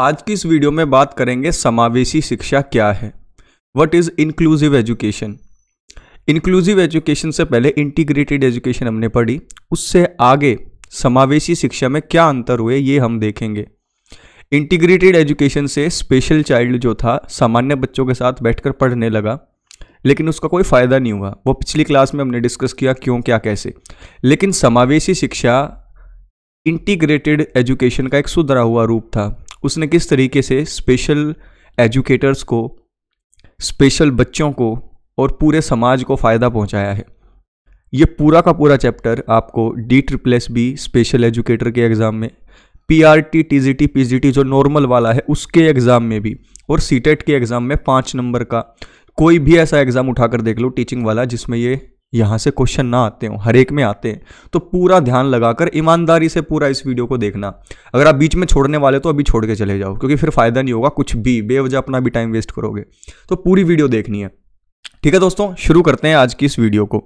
आज की इस वीडियो में बात करेंगे समावेशी शिक्षा क्या है what is inclusive education inclusive education से पहले इंटीग्रेटेड एजुकेशन हमने पढ़ी उससे आगे समावेशी शिक्षा में क्या अंतर हुए ये हम देखेंगे इंटीग्रेटेड एजुकेशन से स्पेशल चाइल्ड जो था सामान्य बच्चों के साथ बैठकर पढ़ने लगा लेकिन उसका कोई फ़ायदा नहीं हुआ वो पिछली क्लास में हमने डिस्कस किया क्यों क्या कैसे लेकिन समावेशी शिक्षा इंटीग्रेटेड एजुकेशन का एक सुधरा हुआ रूप था उसने किस तरीके से स्पेशल एजुकेटर्स को स्पेशल बच्चों को और पूरे समाज को फ़ायदा पहुंचाया है ये पूरा का पूरा चैप्टर आपको D triple S B special educator के एग्ज़ाम में P R T T G T P G T जो नॉर्मल वाला है उसके एग्ज़ाम में भी और सी टेट e के एग्ज़ाम में पाँच नंबर का कोई भी ऐसा एग्ज़ाम उठा कर देख लो टीचिंग वाला जिसमें ये यहाँ से क्वेश्चन ना आते हो हर एक में आते हैं तो पूरा ध्यान लगाकर ईमानदारी से पूरा इस वीडियो को देखना अगर आप बीच में छोड़ने वाले तो अभी छोड़ के चले जाओ क्योंकि फिर फ़ायदा नहीं होगा कुछ भी बेवजह अपना भी टाइम वेस्ट करोगे तो पूरी वीडियो देखनी है ठीक है दोस्तों शुरू करते हैं आज की इस वीडियो को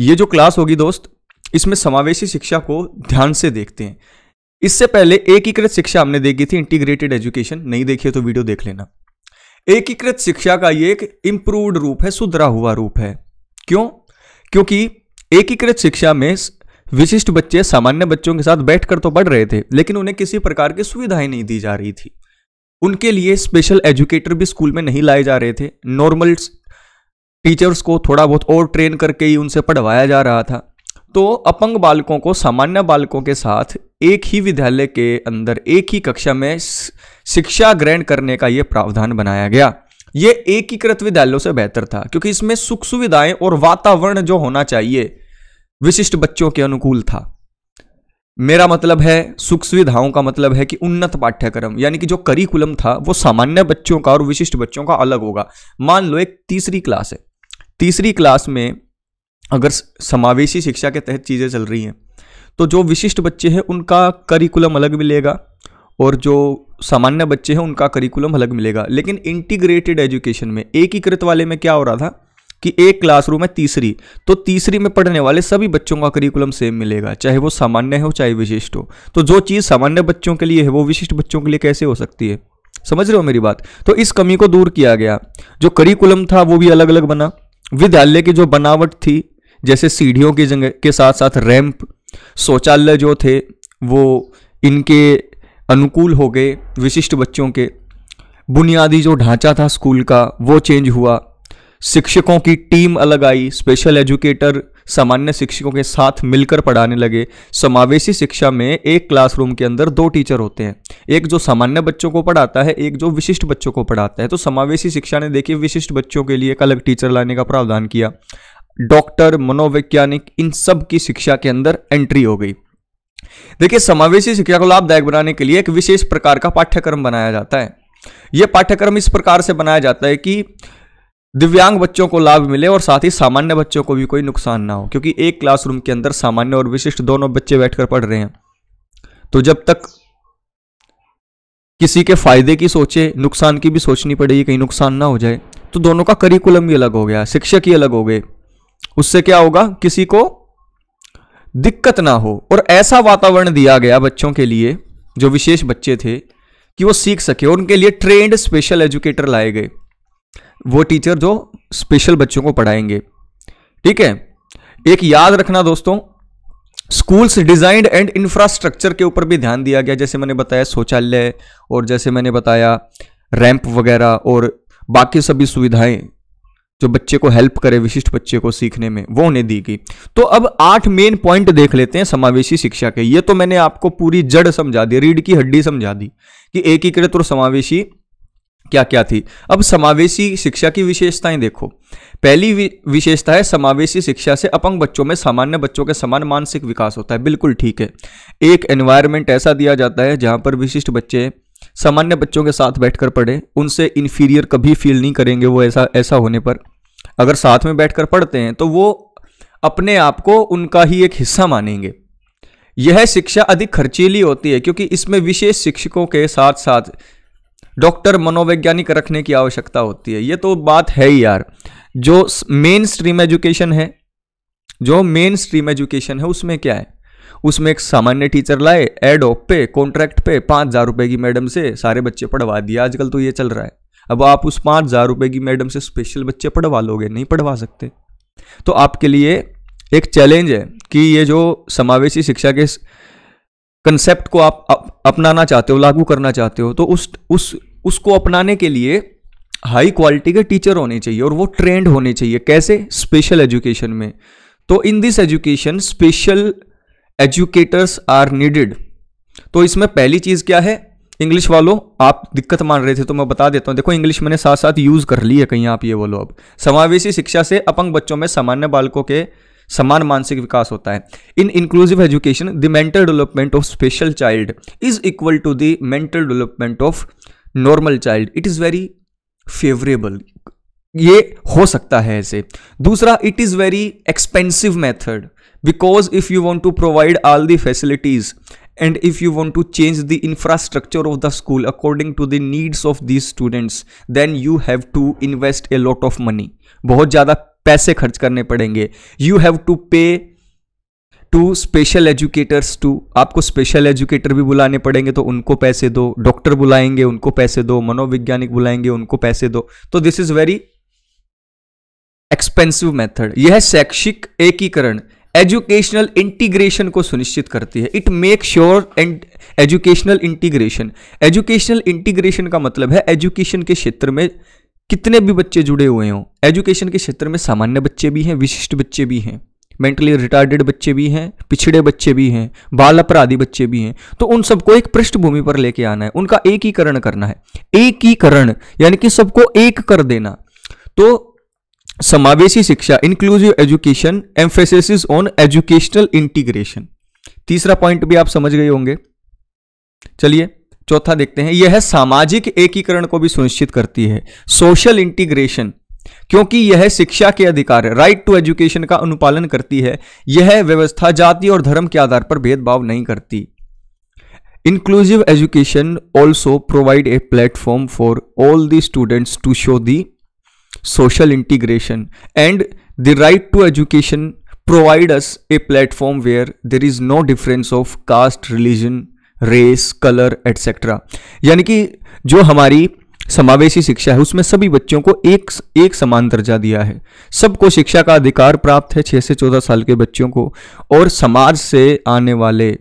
ये जो क्लास होगी दोस्त इसमें समावेशी शिक्षा को ध्यान से देखते हैं इससे पहले एकीकृत शिक्षा हमने देखी थी इंटीग्रेटेड एजुकेशन नहीं देखिए तो वीडियो देख लेना एकीकृत शिक्षा का ये एक इम्प्रूव्ड रूप है सुधरा हुआ रूप है क्यों क्योंकि एकीकृत शिक्षा में विशिष्ट बच्चे सामान्य बच्चों के साथ बैठकर तो पढ़ रहे थे लेकिन उन्हें किसी प्रकार की सुविधाएं नहीं दी जा रही थी उनके लिए स्पेशल एजुकेटर भी स्कूल में नहीं लाए जा रहे थे नॉर्मल टीचर्स को थोड़ा बहुत और ट्रेन करके ही उनसे पढ़वाया जा रहा था तो अपंग बालकों को सामान्य बालकों के साथ एक ही विद्यालय के अंदर एक ही कक्षा में शिक्षा ग्रहण करने का ये प्रावधान बनाया गया यह एकीकृत विद्यालयों से बेहतर था क्योंकि इसमें सुख सुविधाएं और वातावरण जो होना चाहिए विशिष्ट बच्चों के अनुकूल था मेरा मतलब है सुख सुविधाओं का मतलब है कि उन्नत पाठ्यक्रम यानी कि जो करिकुलम था वो सामान्य बच्चों का और विशिष्ट बच्चों का अलग होगा मान लो एक तीसरी क्लास है तीसरी क्लास में अगर समावेशी शिक्षा के तहत चीज़ें चल रही हैं तो जो विशिष्ट बच्चे हैं उनका करिकुलम अलग मिलेगा और जो सामान्य बच्चे हैं उनका करिकुलम अलग मिलेगा लेकिन इंटीग्रेटेड एजुकेशन में एकीकृत वाले में क्या हो रहा था कि एक क्लासरूम है तीसरी तो तीसरी में पढ़ने वाले सभी बच्चों का करिकुलम सेम मिलेगा चाहे वो सामान्य हो चाहे विशिष्ट हो तो जो चीज़ सामान्य बच्चों के लिए है वो विशिष्ट बच्चों के लिए कैसे हो सकती है समझ रहे हो मेरी बात तो इस कमी को दूर किया गया जो करिकुलम था वो भी अलग अलग बना विद्यालय की जो बनावट थी जैसे सीढ़ियों की जगह के साथ साथ रैंप शौचालय जो थे वो इनके अनुकूल हो गए विशिष्ट बच्चों के बुनियादी जो ढांचा था स्कूल का वो चेंज हुआ शिक्षकों की टीम अलग आई स्पेशल एजुकेटर सामान्य शिक्षकों के साथ मिलकर पढ़ाने लगे समावेशी शिक्षा में एक क्लासरूम के अंदर दो टीचर होते हैं एक जो सामान्य बच्चों को पढ़ाता है एक जो विशिष्ट बच्चों को पढ़ाता है तो समावेशी शिक्षा ने देखिए विशिष्ट बच्चों के लिए एक अलग टीचर लाने का प्रावधान किया डॉक्टर मनोवैज्ञानिक इन सब की शिक्षा के अंदर एंट्री हो गई देखिए समावेशी शिक्षा को लाभदायक बनाने के लिए एक विशेष प्रकार का पाठ्यक्रम बनाया जाता है यह पाठ्यक्रम इस प्रकार से बनाया जाता है कि दिव्यांग बच्चों को लाभ मिले और साथ ही सामान्य बच्चों को भी कोई नुकसान ना हो क्योंकि एक क्लासरूम के अंदर सामान्य और विशिष्ट दोनों बच्चे बैठकर पढ़ रहे हैं तो जब तक किसी के फायदे की सोचे नुकसान की भी सोचनी पड़ेगी कहीं नुकसान ना हो जाए तो दोनों का करिकुलम भी अलग हो गया शिक्षक ही अलग हो गए उससे क्या होगा किसी को दिक्कत ना हो और ऐसा वातावरण दिया गया बच्चों के लिए जो विशेष बच्चे थे कि वो सीख सके और उनके लिए ट्रेंड स्पेशल एजुकेटर लाए गए वो टीचर जो स्पेशल बच्चों को पढ़ाएंगे ठीक है एक याद रखना दोस्तों स्कूल्स डिजाइंड एंड इंफ्रास्ट्रक्चर के ऊपर भी ध्यान दिया गया जैसे मैंने बताया शौचालय और जैसे मैंने बताया रैंप वगैरह और बाकी सभी सुविधाएं जो बच्चे को हेल्प करे विशिष्ट बच्चे को सीखने में वो उन्हें दी गई तो अब आठ मेन पॉइंट देख लेते हैं समावेशी शिक्षा के ये तो मैंने आपको पूरी जड़ समझा दी रीढ़ की हड्डी समझा दी कि एकीकृत और समावेशी क्या क्या थी अब समावेशी शिक्षा की विशेषताएं देखो पहली विशेषता है समावेशी शिक्षा से अपंग बच्चों में सामान्य बच्चों के समान मानसिक विकास होता है बिल्कुल ठीक है एक एनवायरमेंट ऐसा दिया जाता है जहां पर विशिष्ट बच्चे सामान्य बच्चों के साथ बैठकर पढ़ें उनसे इन्फीरियर कभी फील नहीं करेंगे वो ऐसा ऐसा होने पर अगर साथ में बैठकर पढ़ते हैं तो वो अपने आप को उनका ही एक हिस्सा मानेंगे यह शिक्षा अधिक खर्चीली होती है क्योंकि इसमें विशेष शिक्षकों के साथ साथ डॉक्टर मनोवैज्ञानिक रखने की आवश्यकता होती है ये तो बात है ही यार जो मेन स्ट्रीम एजुकेशन है जो मेन स्ट्रीम एजुकेशन है उसमें क्या है उसमें एक सामान्य टीचर लाए एड ऑफ पे कॉन्ट्रैक्ट पे पाँच हज़ार रुपये की मैडम से सारे बच्चे पढ़वा दिए आजकल तो ये चल रहा है अब आप उस पाँच हज़ार रुपये की मैडम से स्पेशल बच्चे पढ़वा लोगे नहीं पढ़वा सकते तो आपके लिए एक चैलेंज है कि ये जो समावेशी शिक्षा के कंसेप्ट को आप अप, अपनाना चाहते हो लागू करना चाहते हो तो उस उस उसको अपनाने के लिए हाई क्वालिटी के टीचर होने चाहिए और वो ट्रेंड होने चाहिए कैसे स्पेशल एजुकेशन में तो in this education special educators are needed तो इसमें पहली चीज़ क्या है इंग्लिश वालों आप दिक्कत मान रहे थे तो मैं बता देता हूं देखो इंग्लिश मैंने साथ साथ यूज़ कर ली है कहीं आप ये बोलो अब समावेशी शिक्षा से अपंग बच्चों में सामान्य बालकों के समान मानसिक विकास होता है in inclusive education the mental development of special child is equal to the mental development of normal child it is very favourable ये हो सकता है ऐसे दूसरा it is very expensive method because if you want to provide all the facilities and if you want to change the infrastructure of the school according to the needs of these students then you have to invest a lot of money बहुत ज़्यादा पैसे खर्च करने पड़ेंगे you have to pay to special educators to आपको special educator भी बुलाने पड़ेंगे तो उनको पैसे दो डॉक्टर बुलाएंगे उनको पैसे दो मनोवैज्ञानिक बुलाएंगे उनको पैसे दो तो this is very expensive method यह है शैक्षिक एकीकरण एजुकेशनल इंटीग्रेशन को सुनिश्चित करती है it make sure and educational integration educational integration का मतलब है एजुकेशन के क्षेत्र में कितने भी बच्चे जुड़े हुए हों एजुकेशन के क्षेत्र में सामान्य बच्चे भी हैं विशिष्ट बच्चे भी हैं मेंटली रिटार्डेड बच्चे भी हैं पिछड़े बच्चे भी हैं बाल अपराधी बच्चे भी हैं तो उन सबको एक पृष्ठभूमि पर लेके आना है उनका एकीकरण करना है एकीकरण यानी कि सबको एक कर देना तो समावेशी शिक्षा inclusive education emphasis on educational integration तीसरा पॉइंट भी आप समझ गए होंगे चलिए चौथा देखते हैं यह है सामाजिक एकीकरण को भी सुनिश्चित करती है सोशल इंटीग्रेशन क्योंकि यह शिक्षा के अधिकार राइट टू एजुकेशन का अनुपालन करती है यह व्यवस्था जाति और धर्म के आधार पर भेदभाव नहीं करती inclusive education also provide a platform for all the students to show the social integration and the right to education provide us a platform where there is no difference of caste religion race color etc यानी कि जो हमारी समावेशी शिक्षा है उसमें सभी बच्चों को एक एक समान दर्जा दिया है सबको शिक्षा का अधिकार प्राप्त है छः से चौदह साल के बच्चों को और समाज से आने वाले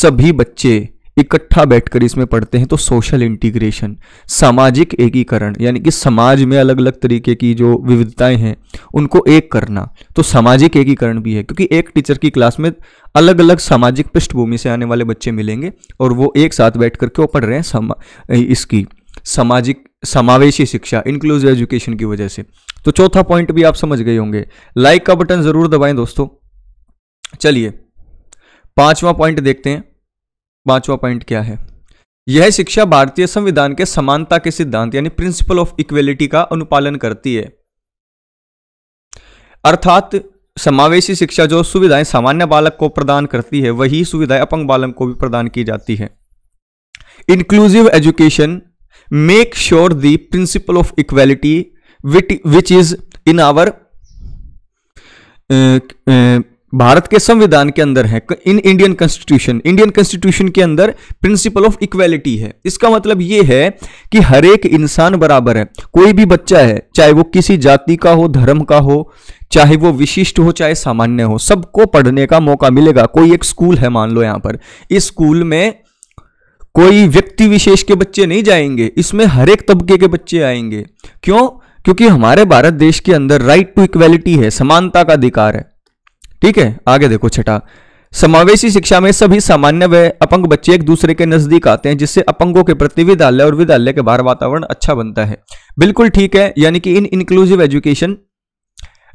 सभी बच्चे इकट्ठा बैठकर इसमें पढ़ते हैं तो सोशल इंटीग्रेशन सामाजिक एकीकरण यानी कि समाज में अलग अलग तरीके की जो विविधताएं हैं उनको एक करना तो सामाजिक एकीकरण भी है क्योंकि एक टीचर की क्लास में अलग अलग सामाजिक पृष्ठभूमि से आने वाले बच्चे मिलेंगे और वो एक साथ बैठ कर क्यों पढ़ रहे हैं समा, इसकी सामाजिक समावेशी शिक्षा इंक्लूसिव एजुकेशन की वजह से तो चौथा पॉइंट भी आप समझ गए होंगे लाइक का बटन ज़रूर दबाएं दोस्तों चलिए पांचवा पॉइंट देखते हैं पांचवा पॉइंट क्या है यह शिक्षा भारतीय संविधान के समानता के सिद्धांत यानी प्रिंसिपल ऑफ इक्वेलिटी का अनुपालन करती है अर्थात समावेशी शिक्षा जो सुविधाएं सामान्य बालक को प्रदान करती है वही सुविधाएं अपंग बालक को भी प्रदान की जाती है inclusive education make sure the principle of equality which is in our Bharat के संविधान के अंदर है in Indian constitution Indian constitution के अंदर प्रिंसिपल ऑफ इक्वेलिटी है इसका मतलब यह है कि हर एक इंसान बराबर है कोई भी बच्चा है चाहे वो किसी जाति का हो धर्म का हो चाहे वो विशिष्ट हो चाहे सामान्य हो सबको पढ़ने का मौका मिलेगा कोई एक स्कूल है मान लो यहां पर इस स्कूल में कोई व्यक्ति विशेष के बच्चे नहीं जाएंगे इसमें हर एक तबके के बच्चे आएंगे क्यों क्योंकि हमारे भारत देश के अंदर राइट टू इक्वेलिटी है समानता का अधिकार है ठीक है आगे देखो छठा समावेशी शिक्षा में सभी सामान्य व अपंग बच्चे एक दूसरे के नजदीक आते हैं जिससे अपंगों के प्रति विद्यालय और विद्यालय के बाहर वातावरण अच्छा बनता है बिल्कुल ठीक है यानी कि in inclusive education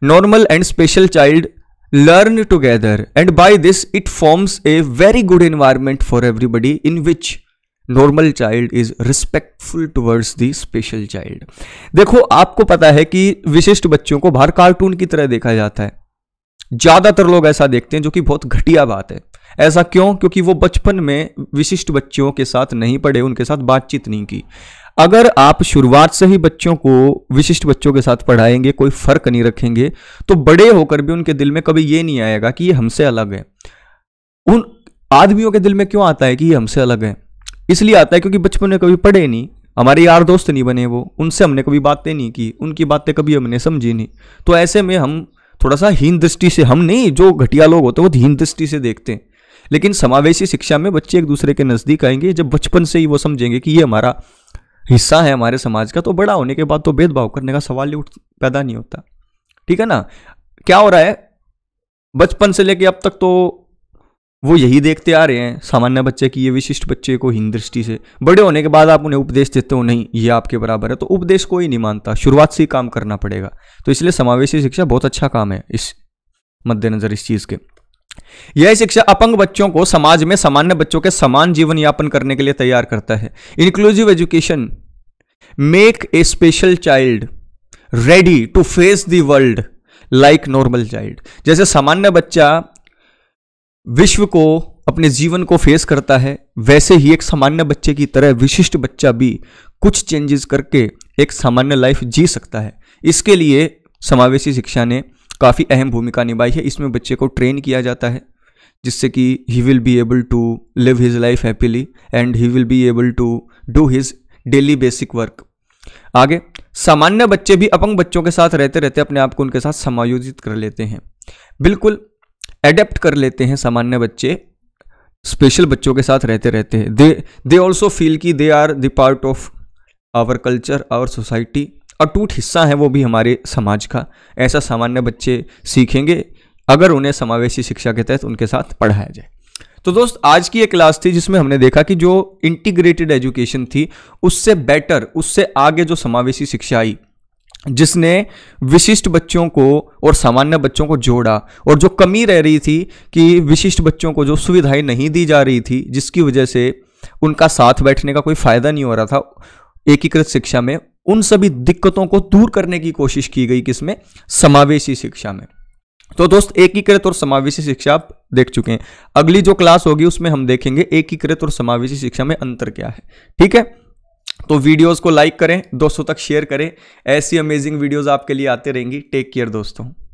normal and special child learn together and by this it forms a very good environment for everybody in which normal child is respectful towards the special child देखो आपको पता है कि विशिष्ट बच्चों को बाहर कार्टून की तरह देखा जाता है ज़्यादातर लोग ऐसा देखते हैं जो कि बहुत घटिया बात है ऐसा क्यों क्योंकि वो बचपन में विशिष्ट बच्चों के साथ नहीं पढ़े उनके साथ बातचीत नहीं की अगर आप शुरुआत से ही बच्चों को विशिष्ट बच्चों के साथ पढ़ाएंगे कोई फर्क नहीं रखेंगे तो बड़े होकर भी उनके दिल में कभी ये नहीं आएगा कि ये हमसे अलग है उन आदमियों के दिल में क्यों आता है कि ये हमसे अलग है इसलिए आता है क्योंकि बचपन में कभी पढ़े नहीं हमारे यार दोस्त नहीं बने वो उनसे हमने कभी बातें नहीं की उनकी बातें कभी हमने समझी नहीं तो ऐसे में हम थोड़ा सा हीन दृष्टि से हम नहीं जो घटिया लोग होते हैं वो हीन दृष्टि से देखते हैं लेकिन समावेशी शिक्षा में बच्चे एक दूसरे के नज़दीक आएंगे जब बचपन से ही वो समझेंगे कि ये हमारा हिस्सा है हमारे समाज का तो बड़ा होने के बाद तो भेदभाव करने का सवाल ही उठ पैदा नहीं होता ठीक है ना क्या हो रहा है बचपन से लेके अब तक तो वो यही देखते आ रहे हैं सामान्य बच्चे की ये विशिष्ट बच्चे को हीन दृष्टि से बड़े होने के बाद आप उन्हें उपदेश देते हो नहीं ये आपके बराबर है तो उपदेश को ही नहीं मानता शुरुआत से ही काम करना पड़ेगा तो इसलिए समावेशी शिक्षा बहुत अच्छा काम है इस मद्देनजर इस चीज़ के यह शिक्षा अपंग बच्चों को समाज में सामान्य बच्चों के समान जीवन यापन करने के लिए तैयार करता है inclusive education make a special child ready to face the world like normal child जैसे सामान्य बच्चा विश्व को अपने जीवन को फेस करता है वैसे ही एक सामान्य बच्चे की तरह विशिष्ट बच्चा भी कुछ चेंजेस करके एक सामान्य लाइफ जी सकता है इसके लिए समावेशी शिक्षा ने काफ़ी अहम भूमिका निभाई है इसमें बच्चे को ट्रेन किया जाता है जिससे कि he will be able to live his life happily and he will be able to do his daily basic work आगे सामान्य बच्चे भी अपंग बच्चों के साथ रहते रहते अपने आप को उनके साथ समायोजित कर लेते हैं बिल्कुल एडेप्ट कर लेते हैं सामान्य बच्चे स्पेशल बच्चों के साथ रहते रहते हैं दे दे ऑल्सो फील कि they are the part of our culture our society अटूट हिस्सा है वो भी हमारे समाज का ऐसा सामान्य बच्चे सीखेंगे अगर उन्हें समावेशी शिक्षा के तहत उनके साथ पढ़ाया जाए तो दोस्त आज की एक क्लास थी जिसमें हमने देखा कि जो इंटीग्रेटेड एजुकेशन थी उससे बेटर उससे आगे जो समावेशी शिक्षा आई जिसने विशिष्ट बच्चों को और सामान्य बच्चों को जोड़ा और जो कमी रह रही थी कि विशिष्ट बच्चों को जो सुविधाएं नहीं दी जा रही थी जिसकी वजह से उनका साथ बैठने का कोई फ़ायदा नहीं हो रहा था एकीकृत शिक्षा में उन सभी दिक्कतों को दूर करने की कोशिश की गई किसमें समावेशी शिक्षा में तो दोस्त एकीकृत और समावेशी शिक्षा आप देख चुके हैं अगली जो क्लास होगी उसमें हम देखेंगे एकीकृत और समावेशी शिक्षा में अंतर क्या है ठीक है तो वीडियोस को लाइक करें दोस्तों तक शेयर करें ऐसी अमेजिंग वीडियोस आपके लिए आते रहेंगी टेक केयर दोस्तों